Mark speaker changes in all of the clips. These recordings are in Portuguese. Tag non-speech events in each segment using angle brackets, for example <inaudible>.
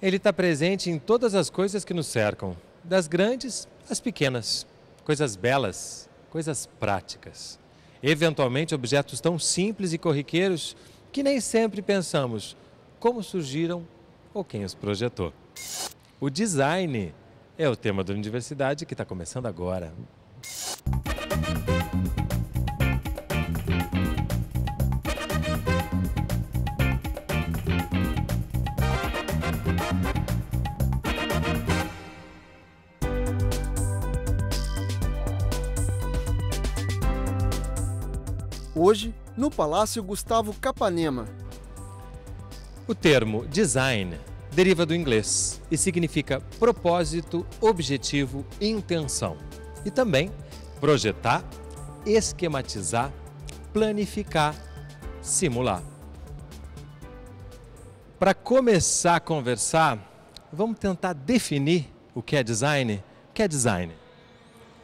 Speaker 1: Ele está presente em todas as coisas que nos cercam, das grandes às pequenas, coisas belas, coisas práticas. Eventualmente, objetos tão simples e corriqueiros que nem sempre pensamos como surgiram ou quem os projetou. O design é o tema da universidade que está começando agora.
Speaker 2: no Palácio Gustavo Capanema.
Speaker 1: O termo design deriva do inglês e significa propósito, objetivo, intenção. E também projetar, esquematizar, planificar, simular. Para começar a conversar, vamos tentar definir o que é design. O que é design?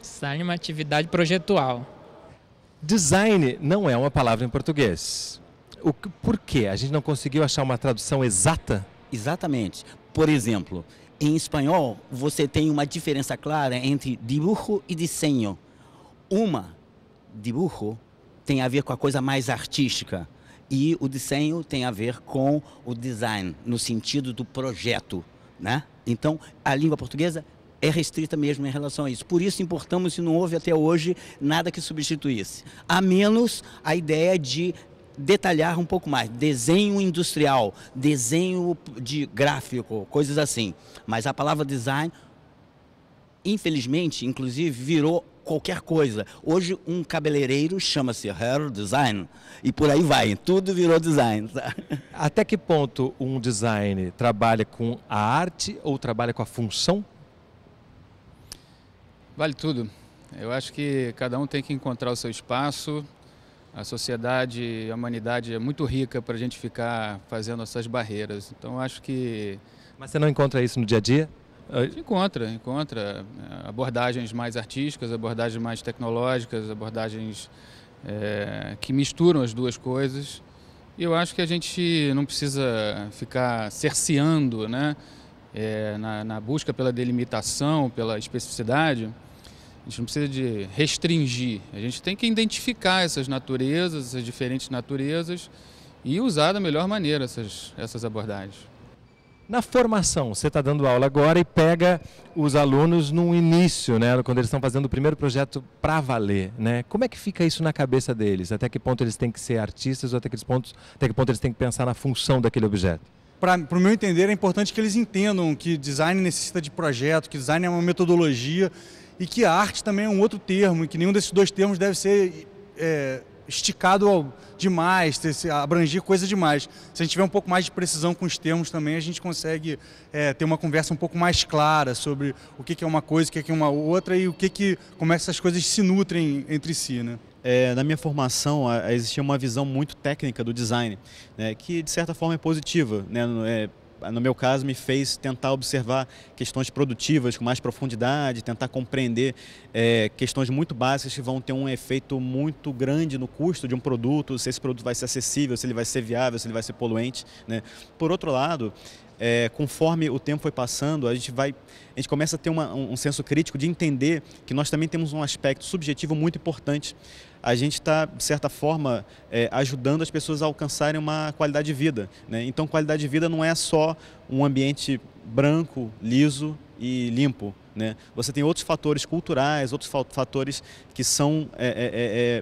Speaker 3: Design é uma atividade projetual
Speaker 1: Design não é uma
Speaker 4: palavra em português. O, por quê? A gente não conseguiu achar uma tradução exata? Exatamente. Por exemplo, em espanhol, você tem uma diferença clara entre dibujo e desenho. Uma, dibujo, tem a ver com a coisa mais artística. E o desenho tem a ver com o design, no sentido do projeto. Né? Então, a língua portuguesa é restrita mesmo em relação a isso. Por isso importamos e não houve até hoje nada que substituísse. A menos a ideia de detalhar um pouco mais. Desenho industrial, desenho de gráfico, coisas assim. Mas a palavra design, infelizmente, inclusive, virou qualquer coisa. Hoje, um cabeleireiro chama-se hair design e por aí vai. Tudo virou design. Tá? Até que ponto um design
Speaker 1: trabalha com a arte ou trabalha com a função?
Speaker 5: Vale tudo. Eu acho que cada um tem que encontrar o seu espaço. A sociedade, a humanidade é muito rica para a gente ficar fazendo essas barreiras. Então acho que.
Speaker 1: Mas você não encontra isso no dia a dia?
Speaker 5: A gente encontra, encontra eh, abordagens mais artísticas, abordagens mais tecnológicas, abordagens é, que misturam as duas coisas. E eu acho que a gente não precisa ficar cerceando, né? é, na, na, busca pela delimitação, pela especificidade, a gente não precisa de restringir. A gente tem que identificar essas naturezas, essas diferentes naturezas e usar da melhor maneira essas, essas abordagens.
Speaker 1: Na formação, você está dando aula agora e pega os alunos no início, né, quando eles estão fazendo o primeiro projeto para valer. Né? Como é que fica isso na cabeça deles? Até que ponto eles têm que ser artistas ou até que, pontos, até que ponto eles têm que pensar na função daquele objeto?
Speaker 6: para o meu entender, é importante que eles entendam que design necessita de projeto, que design é uma metodologia e que arte também é um outro termo, e que nenhum desses dois termos deve ser é, esticado ao, demais, ter, abranger coisa demais. Se a gente tiver um pouco mais de precisão com os termos também, a gente consegue é, ter uma conversa um pouco mais clara sobre o que, que é uma coisa, o que, que é uma outra e o que, que como é essas coisas se nutrem entre si. Né? é, na minha formação
Speaker 2: existia uma visão muito técnica do design, né, que de certa forma é positiva, né, é, no meu caso, me fez tentar observar questões produtivas com mais profundidade, tentar compreender é, questões muito básicas que vão ter um efeito muito grande no custo de um produto, se esse produto vai ser acessível, se ele vai ser viável, se ele vai ser poluente. Né? Por outro lado, é, conforme o tempo foi passando, a gente vai, a gente começa a ter uma, um senso crítico de entender que nós também temos um aspecto subjetivo muito importante a gente está, de certa forma, é, ajudando as pessoas a alcançarem uma qualidade de vida. Né? Então, qualidade de vida não é só um ambiente branco, liso e limpo. Né? Você tem outros fatores culturais, outros fatores que são é, é, é,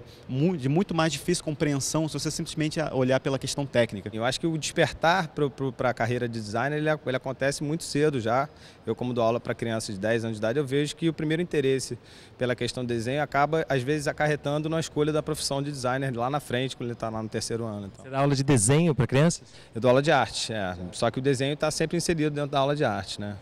Speaker 2: é de muito mais difícil compreensão se você simplesmente olhar pela questão técnica. Eu acho que o despertar para a carreira de designer
Speaker 7: ele, ele, acontece muito cedo já. Eu, como dou aula para crianças de 10 anos de idade, eu vejo que o primeiro interesse pela questão do desenho acaba, às vezes, acarretando na escolha da profissão de designer lá na frente, quando ele está lá no terceiro ano. Então. Você dá
Speaker 1: aula de desenho para crianças?
Speaker 7: Eu dou aula de arte, é. Só que o desenho está sempre inserido dentro da aula de arte, né?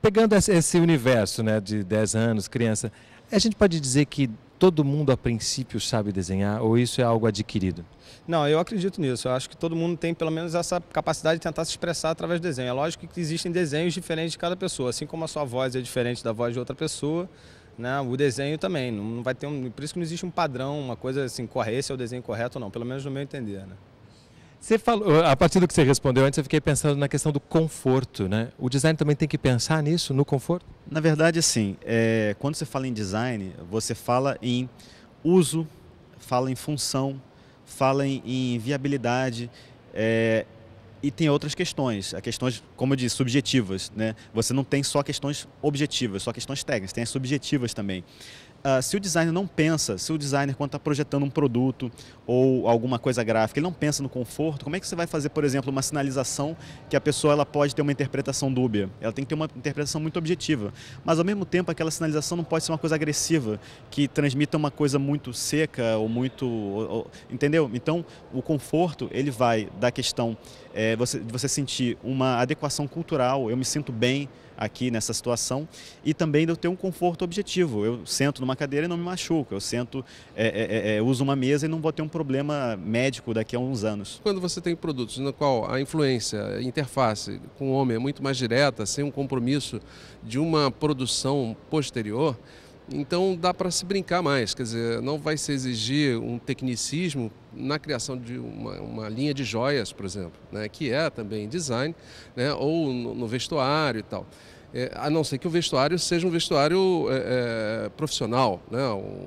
Speaker 1: pegando esse universo né, de 10 anos, criança, a gente pode dizer que todo mundo a princípio sabe desenhar ou isso é algo adquirido?
Speaker 7: Não, eu acredito nisso. Eu acho que todo mundo tem pelo menos essa capacidade de tentar se expressar através do desenho. É lógico que existem desenhos diferentes de cada pessoa, assim como a sua voz é diferente da voz de outra pessoa. Né? O desenho também, não vai ter um, por isso que não existe um padrão, uma coisa assim, corre, esse é o desenho correto ou não, pelo menos no meu entender. Né?
Speaker 1: Você falou, a partir do que você respondeu antes, eu fiquei pensando na questão
Speaker 2: do conforto, né? O design também tem que pensar nisso, no conforto? Na verdade, sim. É, quando você fala em design, você fala em uso, fala em função, fala em, em viabilidade. É, e tem outras questões, questões, como eu disse, subjetivas. Né? Você não tem só questões objetivas, só questões técnicas, tem as subjetivas também uh, se o designer não pensa, se o designer quando está projetando um produto ou alguma coisa gráfica, ele não pensa no conforto, como é que você vai fazer, por exemplo, uma sinalização que a pessoa ela pode ter uma interpretação dúbia? Ela tem que ter uma interpretação muito objetiva. Mas ao mesmo tempo, aquela sinalização não pode ser uma coisa agressiva, que transmita uma coisa muito seca ou muito... Ou, ou, entendeu? Então, o conforto, ele vai da questão é, você, de você sentir uma adequação cultural, eu me sinto bem, aqui nessa situação e também de eu ter um conforto objetivo. Eu sento numa cadeira e não me machuco, eu sento, é, é, é, é, uso uma mesa e não vou ter um problema médico daqui a uns anos.
Speaker 8: Quando você tem produtos no qual a influência, a interface com o homem é muito mais direta, sem um compromisso de uma produção posterior, então dá para se brincar mais, quer dizer, não vai se exigir um tecnicismo na criação de uma, uma linha de joias, por exemplo, né, que é também design, né, ou no, no vestuário e tal. É, a não ser que o vestuário seja um vestuário é, é, profissional, né?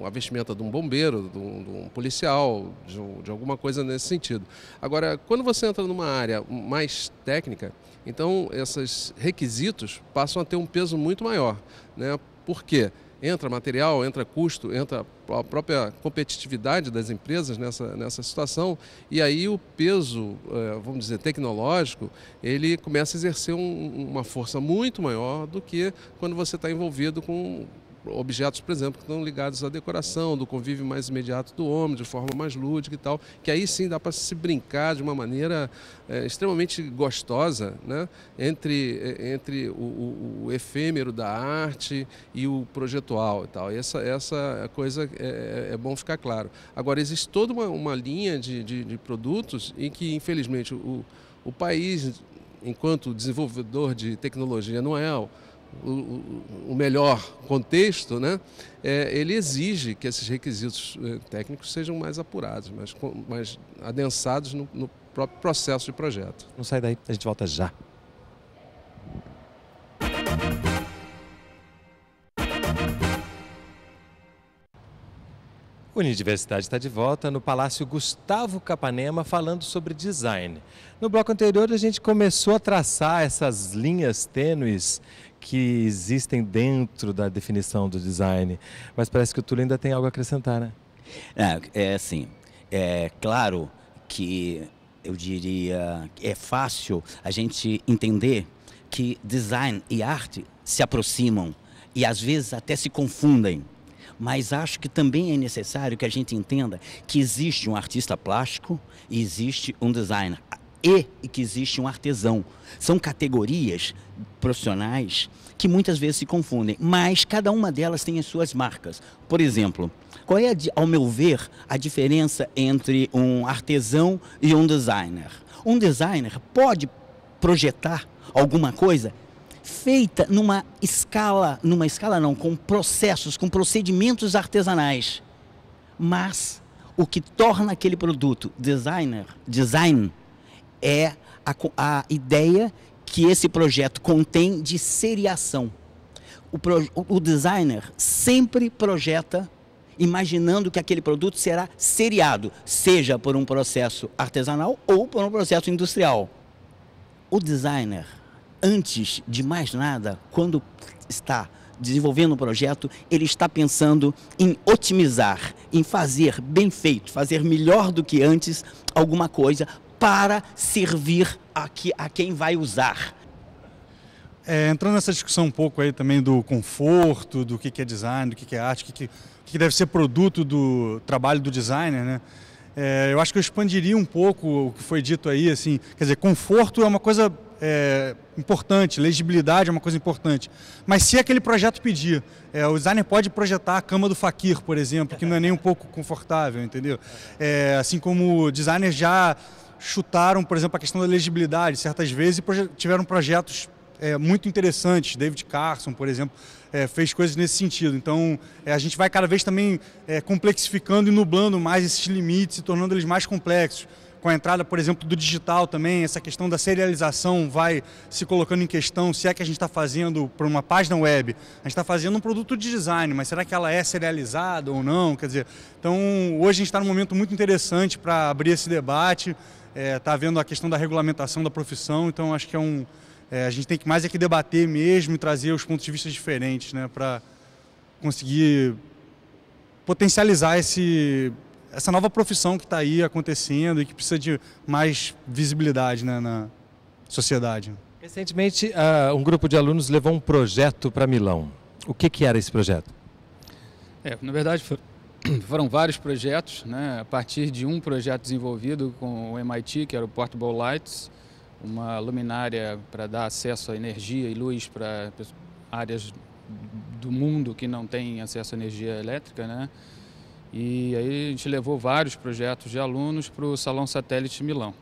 Speaker 8: a vestimenta de um bombeiro, de um, de um policial, de, um, de, alguma coisa nesse sentido. Agora, quando você entra numa área mais técnica, então esses requisitos passam a ter um peso muito maior. Né? Por quê? Porque entra material, entra custo, entra a própria competitividade das empresas nessa, nessa situação, e aí o peso, é, vamos dizer, tecnológico, ele começa a exercer um, uma força muito maior do que quando você está envolvido com objetos, por exemplo, que estão ligados à decoração, do convívio mais imediato do homem, de forma mais lúdica e tal, que aí sim dá para se brincar de uma maneira é, extremamente gostosa, né? entre, é, entre o, o, o, efêmero da arte e o projetual e tal. E essa, essa coisa é, é, é, bom ficar claro. Agora, existe toda uma, uma linha de, de, de produtos em que, infelizmente, o, o país, enquanto desenvolvedor de tecnologia, não é o, o melhor contexto, né, é, ele exige que esses requisitos eh, técnicos sejam mais apurados, mais, mais adensados no, no próprio processo de projeto. Não
Speaker 1: sai daí, a gente volta já. Universidade está de volta no Palácio Gustavo Capanema falando sobre design. No bloco anterior a gente começou a traçar essas linhas tênues que existem dentro da definição do design. Mas parece que o Túlio ainda tem algo a acrescentar, né?
Speaker 4: É, é assim, é claro que eu diria é fácil a gente entender que design e arte se aproximam e às vezes até se confundem. Mas acho que também é necessário que a gente entenda que existe um artista plástico e existe um designer e, que existe um artesão. São categorias profissionais que muitas vezes se confundem, mas cada uma delas tem as suas marcas. Por exemplo, qual é, ao meu ver, a diferença entre um artesão e um designer? Um designer pode projetar alguma coisa feita numa escala, numa escala não, com processos, com procedimentos artesanais. Mas o que torna aquele produto designer, design, é a, a ideia que esse projeto contém de seriação. O, pro, o designer sempre projeta imaginando que aquele produto será seriado, seja por um processo artesanal ou por um processo industrial. O designer, antes de mais nada, quando está desenvolvendo um projeto, ele está pensando em otimizar, em fazer bem feito, fazer melhor do que antes alguma coisa para servir a, que, a quem vai usar.
Speaker 6: É, entrando nessa discussão um pouco aí também do conforto, do que, que é design, do que, que é arte, o que, que, deve ser produto do trabalho do designer, né? É, eu acho que eu expandiria um pouco o que foi dito aí, assim, quer dizer, conforto é uma coisa é, importante, legibilidade é uma coisa importante. Mas se aquele projeto pedir, é, o designer pode projetar a cama do Fakir, por exemplo, que não é nem um pouco confortável, entendeu? É, assim como o designer já chutaram, por exemplo, a questão da elegibilidade certas vezes e tiveram projetos é, muito interessantes. David Carson, por exemplo, é, fez coisas nesse sentido. Então, é, a gente vai cada vez também complexificando e nublando mais esses limites e tornando eles mais complexos. Com a entrada, por exemplo, do digital também, essa questão da serialização vai se colocando em questão. Se é que a gente está fazendo para uma página web, a gente está fazendo um produto de design, mas será que ela é serializada ou não? Quer dizer, então hoje a gente está num momento muito interessante para abrir esse debate está é, havendo tá a questão da regulamentação da profissão, então acho que é um. É, a gente tem que mais é que debater mesmo e trazer os pontos de vista diferentes, né, para conseguir potencializar esse, essa nova profissão que está aí acontecendo e que precisa de mais visibilidade né, na sociedade.
Speaker 1: Recentemente, uh, um grupo de alunos levou um projeto para Milão. O que, que era esse projeto?
Speaker 5: É, na verdade, foi <clears throat> foram vários projetos, né? a partir de um projeto desenvolvido com o MIT, que era o Portable Lights, uma luminária para dar acesso à energia e luz para áreas do mundo que não têm acesso à energia elétrica. Né? E aí a gente levou vários projetos de alunos para o Salão Satélite Milão.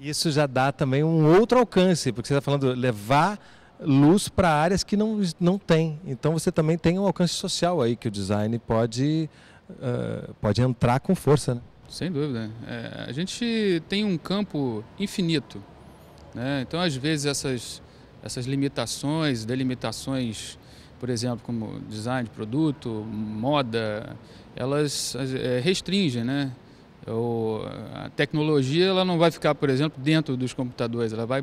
Speaker 1: Isso já dá também um outro alcance, porque você está falando levar luz para áreas que não, não tem. Então você também tem um alcance social aí que o design pode, uh, pode entrar com força. Né?
Speaker 5: Sem dúvida. É, a gente tem um campo infinito. Né? Então, às vezes, essas, essas limitações, delimitações, por exemplo, como design de produto, moda, elas é, restringem, né? Ou, a tecnologia ela não vai ficar, por exemplo, dentro dos computadores, ela vai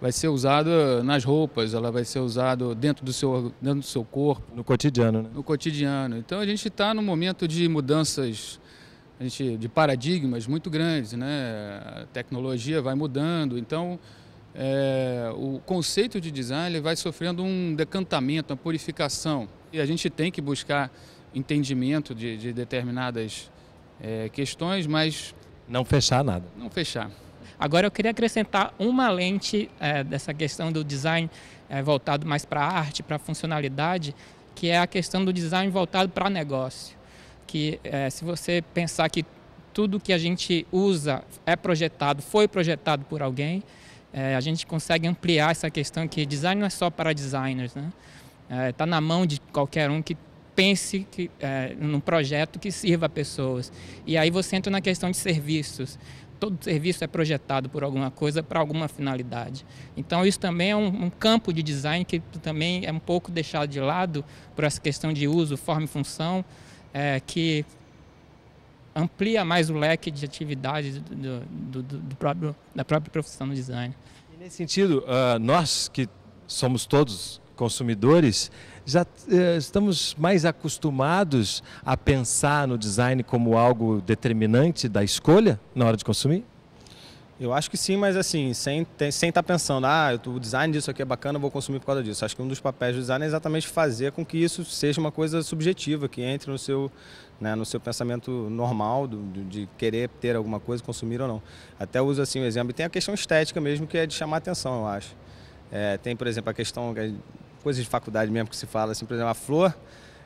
Speaker 5: vai ser usado nas roupas, ela vai ser usada dentro do seu, dentro do seu corpo. No cotidiano, né? No cotidiano. Então a gente está num momento de mudanças a gente, de paradigmas muito grandes, né? A tecnologia vai mudando, então é, o conceito de design vai sofrendo um decantamento, uma purificação. E a gente tem que buscar entendimento de, de determinadas é, questões, mas. Não fechar nada.
Speaker 3: Não fechar. Agora eu queria acrescentar uma lente é, dessa questão do design é, voltado mais para a arte, para a funcionalidade, que é a questão do design voltado para negócio. Que é, se você pensar que tudo que a gente usa é projetado, foi projetado por alguém, é, a gente consegue ampliar essa questão que design não é só para designers, né? Está é, na mão de qualquer um que pense que, é, num projeto que sirva a pessoas. E aí você entra na questão de serviços todo serviço é projetado por alguma coisa, para alguma finalidade. Então, isso também é um, um, campo de design que também é um pouco deixado de lado por essa questão de uso, forma e função, é, que amplia mais o leque de atividades do, do, do, próprio, da própria profissão do design. E nesse sentido,
Speaker 1: uh, nós que somos todos consumidores, já eh, estamos mais acostumados a pensar no design como algo determinante da escolha na hora de consumir?
Speaker 7: Eu acho que sim, mas assim, sem estar sem tá pensando, ah, o design disso aqui é bacana, vou consumir por causa disso. Acho que um dos papéis do design é exatamente fazer com que isso seja uma coisa subjetiva, que entre no seu, né, no seu pensamento normal do, de querer ter alguma coisa, consumir ou não. Até uso assim o exemplo. E tem a questão estética mesmo, que é de chamar atenção, eu acho. É, tem, por exemplo, a questão coisas de faculdade mesmo que se fala, assim, por exemplo, a flor,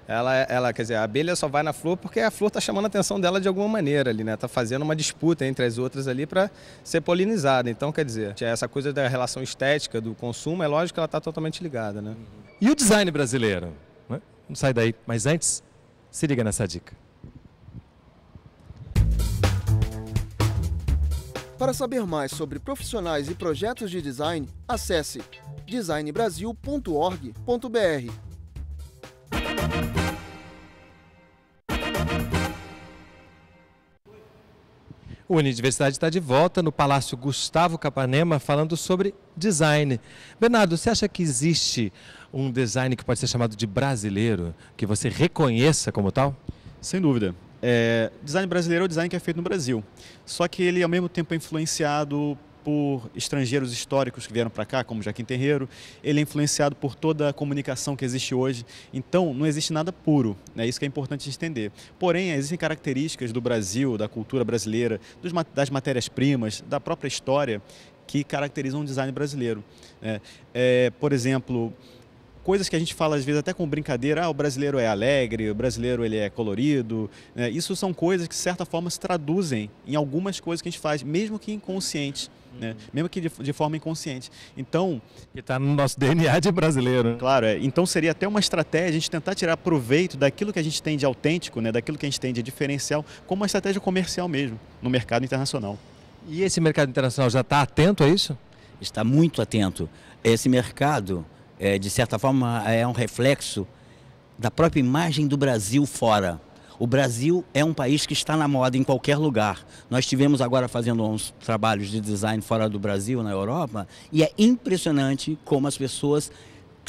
Speaker 7: ela, ela, quer dizer, a abelha só vai na flor porque a flor está chamando a atenção dela de alguma maneira ali, né? Está fazendo uma disputa entre as outras ali para ser polinizada. Então, quer dizer, essa coisa da relação estética,
Speaker 1: do consumo, é lógico que ela está totalmente ligada, né? E o design brasileiro? Né? Não sai daí. Mas antes, se liga nessa dica.
Speaker 2: Para saber mais sobre profissionais e projetos de design, acesse designbrasil.org.br.
Speaker 1: O Universidade está de volta no Palácio Gustavo Capanema falando sobre design. Bernardo, você acha que existe um design que pode ser chamado de brasileiro, que você reconheça como tal? Sem
Speaker 2: dúvida. É, design brasileiro é o design que é feito no Brasil. Só que ele, ao mesmo tempo, é influenciado por estrangeiros históricos que vieram para cá, como Jaquim Terreiro. Ele é influenciado por toda a comunicação que existe hoje. Então, não existe nada puro. É né? isso que é importante entender. Porém, existem características do Brasil, da cultura brasileira, dos, das matérias-primas, da própria história, que caracterizam o design brasileiro. Né? é, por exemplo, coisas que a gente fala às vezes até com brincadeira, ah, o brasileiro é alegre, o brasileiro ele é colorido, né? isso são coisas que de certa forma se traduzem em algumas coisas que a gente faz, mesmo que inconsciente. Né? Uhum. Mesmo que de, de, forma inconsciente. Então. Que está no nosso DNA de brasileiro. Claro, é. então seria até uma estratégia a gente tentar tirar proveito daquilo que a gente tem de autêntico, né? daquilo que a gente tem de diferencial, como uma estratégia comercial mesmo, no
Speaker 4: mercado internacional. E esse mercado internacional já está atento a isso? Está muito atento. Esse mercado é, de certa forma, é um reflexo da própria imagem do Brasil fora. O Brasil é um país que está na moda em qualquer lugar. Nós tivemos agora fazendo uns trabalhos de design fora do Brasil, na Europa, e é impressionante como as pessoas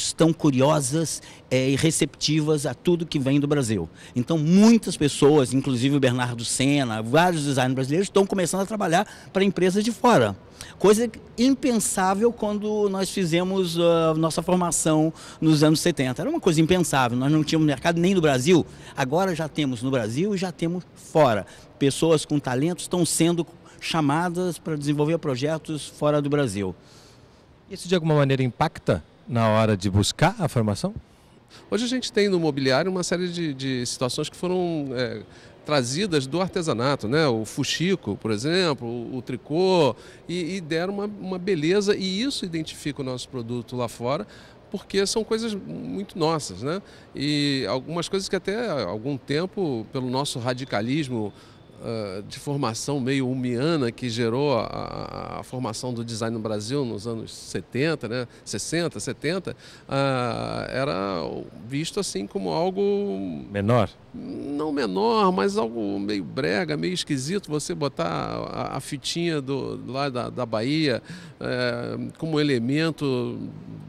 Speaker 4: estão curiosas é, e receptivas a tudo que vem do Brasil. Então, muitas pessoas, inclusive o Bernardo Senna, vários designers brasileiros, estão começando a trabalhar para empresas de fora. Coisa impensável quando nós fizemos a ah, nossa formação nos anos 70. Era uma coisa impensável, nós não tínhamos mercado nem no Brasil. Agora já temos no Brasil e já temos fora. Pessoas com talento estão sendo chamadas para desenvolver projetos fora do Brasil.
Speaker 1: Isso de alguma maneira impacta na hora de buscar a formação?
Speaker 8: Hoje a gente tem no mobiliário uma série de, de situações que foram é, trazidas do artesanato, né? O fuxico, por exemplo, o, o tricô, e, e deram uma, uma beleza e isso identifica o nosso produto lá fora, porque são coisas muito nossas, né? E algumas coisas que até há algum tempo, pelo nosso radicalismo ah, de formação meio humiana que gerou a, a, formação do design no Brasil nos anos 70, né, 60, 70, uh, era visto assim como algo... Menor? Não menor, mas algo meio brega, meio esquisito, você botar a, a fitinha do, lá da, da Bahia eh, como elemento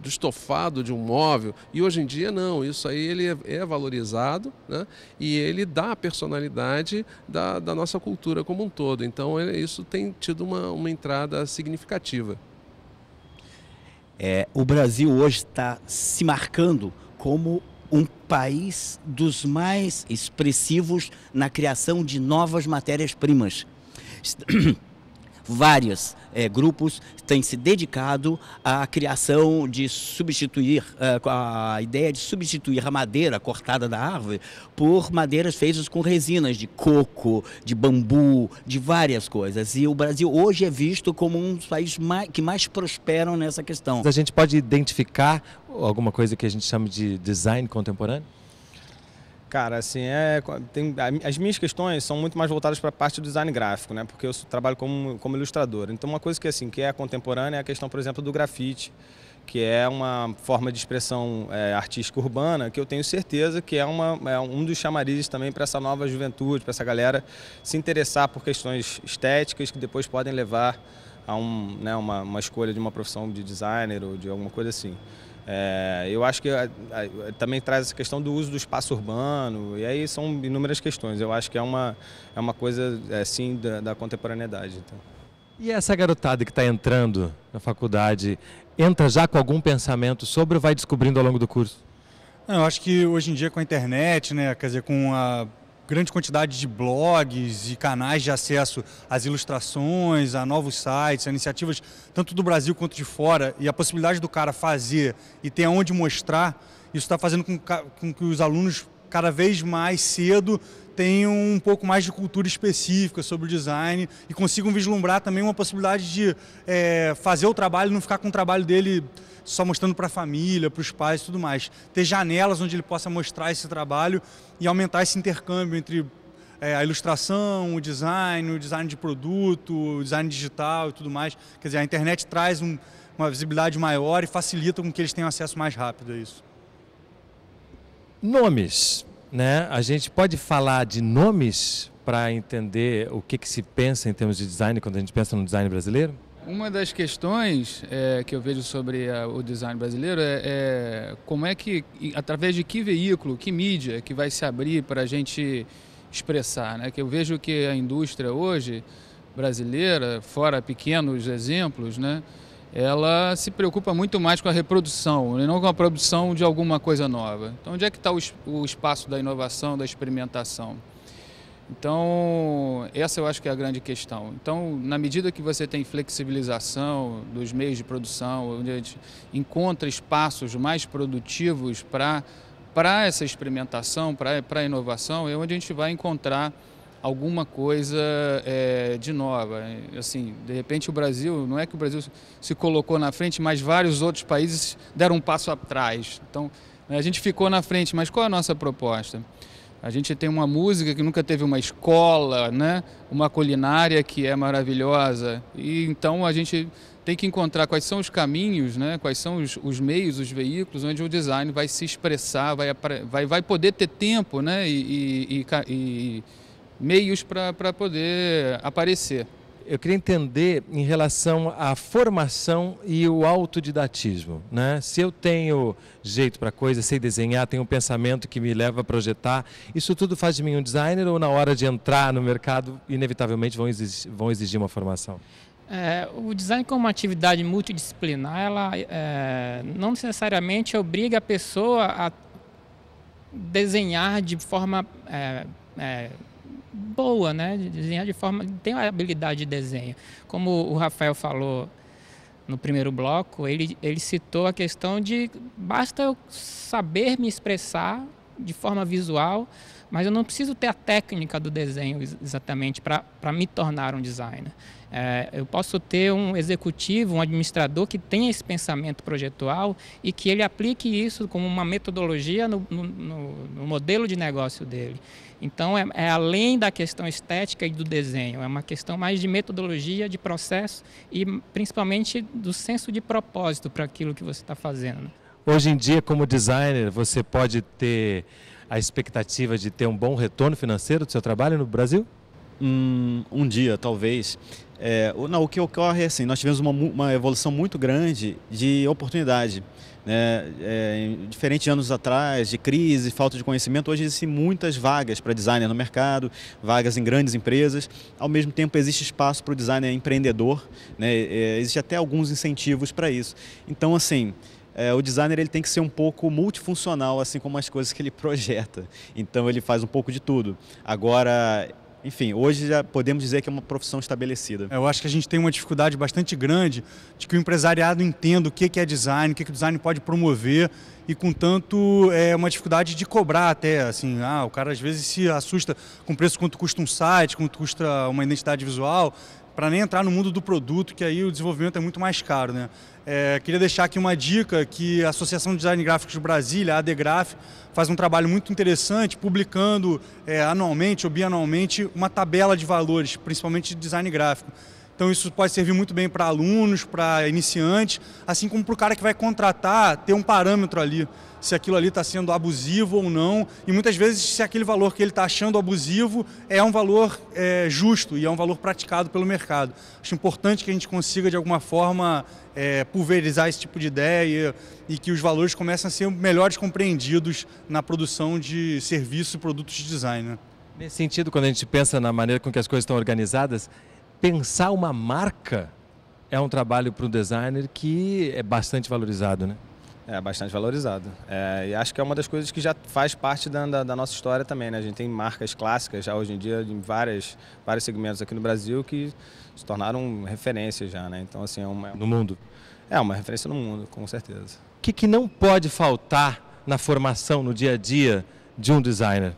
Speaker 8: do estofado de um móvel. E hoje em dia, não, isso aí ele é, é valorizado né, e ele dá a personalidade da, da nossa cultura como um todo. Então, é, isso tem tido uma, uma entrada significativa.
Speaker 4: É, o Brasil hoje está se marcando como um país dos mais expressivos na criação de novas matérias-primas. <clears throat> vários é, grupos têm se dedicado à criação de substituir, eh, a ideia de substituir a madeira cortada da árvore por madeiras feitas com resinas de coco, de bambu, de várias coisas. E o Brasil hoje é visto como um dos países mais, que mais prosperam nessa questão. A
Speaker 1: gente pode identificar alguma coisa que a gente chama de design contemporâneo?
Speaker 7: Cara, assim, é, tem, as minhas questões são muito mais voltadas para a parte do design gráfico, né? Porque eu trabalho como, como ilustrador. Então, uma coisa que, assim, que é contemporânea é a questão, por exemplo, do grafite, que é uma forma de expressão é, artística urbana, que eu tenho certeza que é, uma, é um dos chamarizes também para essa nova juventude, para essa galera se interessar por questões estéticas que depois podem levar a um, né, uma, uma escolha de uma profissão de designer ou de alguma coisa assim. É, eu acho que a, a, também traz essa questão do uso do espaço urbano, e aí são inúmeras questões. Eu acho que é uma, é uma coisa, assim, da, da
Speaker 6: contemporaneidade. Então.
Speaker 1: E essa garotada que está entrando na faculdade, entra já com algum pensamento sobre ou vai descobrindo ao longo do curso?
Speaker 6: Não, eu acho que hoje em dia com a internet, né, quer dizer, com a grande quantidade de blogs e canais de acesso às ilustrações, a novos sites, a iniciativas tanto do Brasil quanto de fora, e a possibilidade do cara fazer e ter aonde mostrar, isso está fazendo com que os alunos cada vez mais cedo tenham um pouco mais de cultura específica sobre o design e consigam vislumbrar também uma possibilidade de é, fazer o trabalho, não ficar com o trabalho dele só mostrando para a família, para os pais e tudo mais. Ter janelas onde ele possa mostrar esse trabalho e aumentar esse intercâmbio entre é, a ilustração, o design, o design de produto, o design digital e tudo mais. Quer dizer, a internet traz um, uma visibilidade maior e facilita com que eles tenham acesso mais rápido a isso.
Speaker 1: Nomes, né? A gente pode falar de nomes para entender o que, que se pensa em termos de design quando a gente pensa no design brasileiro?
Speaker 5: Uma das questões é, que eu vejo sobre a, o design brasileiro é, é, como é que, através de que veículo, que mídia que vai se abrir para a gente expressar. Né? Que eu vejo que a indústria hoje brasileira, fora pequenos exemplos, né? ela se preocupa muito mais com a reprodução e né, não com a produção de alguma coisa nova. Então, onde é que está o, o espaço da inovação, da experimentação? Então, essa eu acho que é a grande questão. Então, na medida que você tem flexibilização dos meios de produção, onde a gente encontra espaços mais produtivos para essa experimentação, para a inovação, é onde a gente vai encontrar alguma coisa é, de nova. Assim, de repente o Brasil, não é que o Brasil se colocou na frente, mas vários outros países deram um passo atrás. Então, né, a gente ficou na frente, mas qual é a nossa proposta? A gente tem uma música que nunca teve uma escola, né? uma culinária que é maravilhosa. E então a gente tem que encontrar quais são os caminhos, né? quais são os, os meios, os veículos onde o design vai se expressar, vai, vai, vai poder ter tempo né? e, e, e, e meios para poder aparecer. Eu queria
Speaker 1: entender em relação à formação e o autodidatismo. Né? Se eu tenho jeito para coisa, sei desenhar, tenho um pensamento que me leva a projetar, isso tudo faz de mim um designer ou na hora de entrar no mercado, inevitavelmente vão exigir, vão exigir uma formação?
Speaker 3: É, o design como uma atividade multidisciplinar, ela é, não necessariamente obriga a pessoa a desenhar de forma é, é boa, né? desenhar de forma. tem a habilidade de desenho. Como o Rafael falou no primeiro bloco, ele, ele citou a questão de basta eu saber me expressar de forma visual, mas eu não preciso ter a técnica do desenho exatamente para me tornar um designer. É, eu posso ter um executivo, um administrador que tenha esse pensamento projetual e que ele aplique isso como uma metodologia no, no, no modelo de negócio dele. Então, é, é, além da questão estética e do desenho, é uma questão mais de metodologia, de processo e principalmente do senso de propósito para aquilo que você está fazendo. Né?
Speaker 1: Hoje em dia, como designer, você pode ter a
Speaker 2: expectativa de ter um bom retorno financeiro do seu trabalho no Brasil? Hum, um dia, talvez. É, não, o que ocorre é assim, nós tivemos uma, uma evolução muito grande de oportunidade. Né? É, diferente anos atrás, de crise, falta de conhecimento, hoje existem muitas vagas para designer no mercado, vagas em grandes empresas. Ao mesmo tempo, existe espaço para o designer empreendedor, né? é, existe até alguns incentivos para isso. Então, assim, é, o designer ele tem que ser um pouco multifuncional, assim como as coisas que ele <laughs> projeta. Então ele faz um pouco de tudo. Agora, enfim, hoje já podemos dizer que é uma profissão
Speaker 6: estabelecida. É, eu acho que a gente tem uma dificuldade bastante grande de que o empresariado entenda o que é design, o que, é que o design pode promover e com tanto é uma dificuldade de cobrar até, assim, ah, o cara às vezes se assusta com preço quanto custa um site, quanto custa uma identidade visual, para nem entrar no mundo do produto, que aí o desenvolvimento é muito mais caro, né? É, queria deixar aqui uma dica que a Associação de Design Gráfico de Brasília, a ADGRAF, faz um trabalho muito interessante, publicando é, anualmente ou bianualmente uma tabela de valores, principalmente de design gráfico. Então isso pode servir muito bem para alunos, para iniciantes, assim como para o cara que vai contratar, ter um parâmetro ali, se aquilo ali está sendo abusivo ou não, e muitas vezes se aquele valor que ele está achando abusivo é um valor é, justo e é um valor praticado pelo mercado. Acho importante que a gente consiga, de alguma forma, é, pulverizar esse tipo de ideia e, que os valores comecem a ser melhores compreendidos na produção de serviço e produtos de design. Né?
Speaker 1: Nesse sentido, quando a gente pensa na maneira com que as coisas estão organizadas, pensar uma marca é um trabalho para o designer que é bastante valorizado, né? É, bastante valorizado. É, e acho que é uma das coisas que já faz parte da, da, da,
Speaker 7: nossa história também, né? A gente tem marcas clássicas já hoje em dia em várias, vários segmentos aqui no Brasil que se tornaram referência já, né? Então, assim, é uma... No mundo? É, uma referência no mundo, com
Speaker 1: certeza. O que, que não pode faltar na formação, no dia a dia de um designer?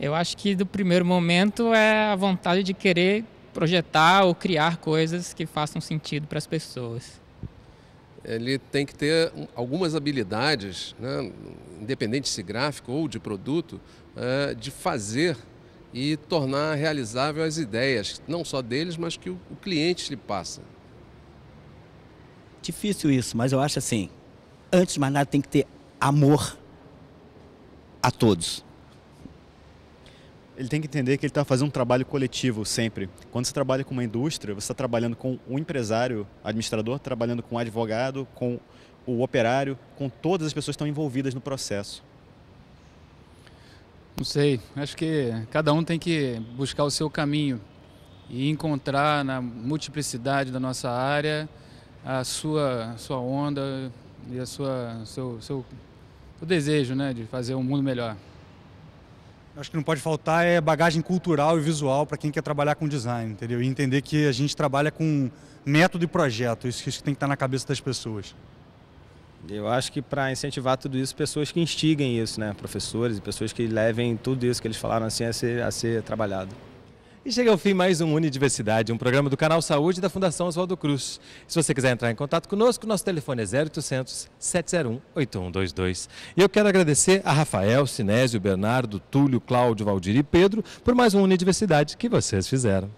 Speaker 3: Eu acho que do primeiro momento é a vontade de querer projetar ou criar coisas que façam sentido para as pessoas.
Speaker 8: Ele tem que ter algumas habilidades, né, independente se gráfico ou de produto, é, de fazer e tornar realizável as ideias, não só deles, mas que o, o cliente lhe passa. Difícil isso,
Speaker 4: mas eu acho assim, antes de mais nada tem que ter amor a todos
Speaker 2: ele tem que entender que ele está fazendo um trabalho coletivo sempre. Quando você trabalha com uma indústria, você está trabalhando com um empresário, administrador, trabalhando com um advogado, com o operário, com todas as pessoas que estão envolvidas no processo.
Speaker 5: Não sei, acho que cada um tem que buscar o seu caminho e encontrar na multiplicidade da nossa área a sua, sua onda e a sua, seu, seu, seu desejo né, de fazer um mundo melhor.
Speaker 6: Acho que não pode faltar é bagagem cultural e visual para quem quer trabalhar com design, entendeu? E entender que a gente trabalha com método e projeto, isso que tem que estar tá na cabeça das pessoas.
Speaker 7: Eu acho que para incentivar tudo isso, pessoas que instiguem isso, né? Professores e pessoas
Speaker 1: que levem tudo isso que eles falaram assim a ser, a ser trabalhado. E chega ao fim mais um Universidade, um programa do Canal Saúde da Fundação Oswaldo Cruz. Se você quiser entrar em contato conosco, nosso telefone é 0800 701 8122. E eu quero agradecer a Rafael, Sinésio, Bernardo, Túlio, Cláudio, Valdir e Pedro por mais um Universidade que vocês fizeram.